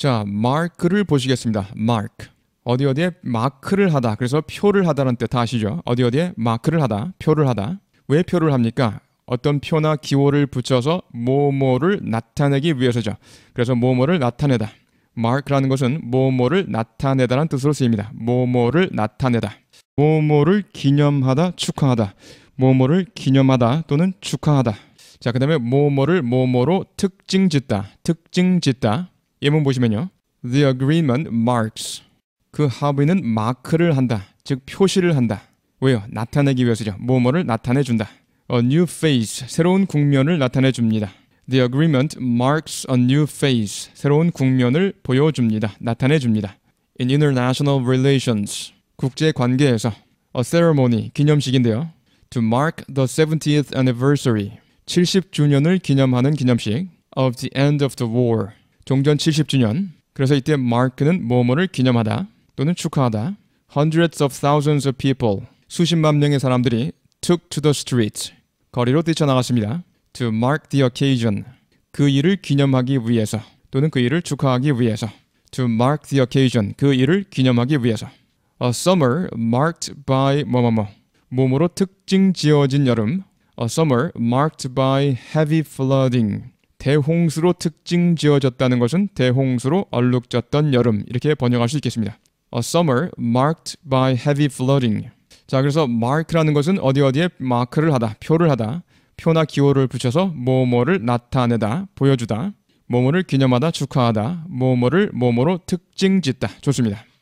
자, 마크를 보시겠습니다. 마크. 어디 어디에 마크를 하다. 그래서 표를 하다라는 뜻다 아시죠? 어디 어디에 마크를 하다, 표를 하다. 왜 표를 합니까? 어떤 표나 기호를 붙여서 뭐뭐를 나타내기 위해서죠. 그래서 뭐뭐를 나타내다. 마크라는 것은 뭐뭐를 나타내다라는 뜻으로 쓰입니다. 뭐뭐를 나타내다. 뭐뭐를 기념하다, 축하하다. 뭐뭐를 기념하다 또는 축하하다. 자, 그 다음에 뭐뭐를 뭐뭐로 특징 짓다, 특징 짓다. 예문 보시면요. The agreement marks 그 합의는 마크를 한다. 즉 표시를 한다. 왜요? 나타내기 위해서죠. 뭐뭐를 나타내 준다. A new phase 새로운 국면을 나타내 줍니다. The agreement marks a new phase 새로운 국면을 보여줍니다. 나타내 줍니다. In international relations 국제 관계에서 a ceremony 기념식인데요. To mark the 70th anniversary 70주년을 기념하는 기념식 of the end of the war 종전 70주년. 그래서 이때 mark는 뭐뭐를 기념하다 또는 축하하다. Hundreds of thousands of people. 수십만 명의 사람들이 took to the streets. 거리로 뛰쳐나갔습니다. To mark the occasion. 그 일을 기념하기 위해서 또는 그 일을 축하하기 위해서. To mark the occasion. 그 일을 기념하기 위해서. A summer marked by 뭐뭐뭐. 몸으로 특징 지어진 여름. A summer marked by heavy flooding. 대홍수로 특징 지어졌다는 것은 대홍수로 얼룩졌던 여름 이렇게 번역할 수 있겠습니다. A summer marked by heavy flooding. 자, 그래서 mark라는 것은 어디 어디에 마크를 하다, 표를 하다, 표나 기호를 붙여서 뭐뭐를 나타내다, 보여주다, 뭐뭐를 기념하다, 축하하다, 뭐뭐를 뭐뭐로 특징 짓다. 좋습니다.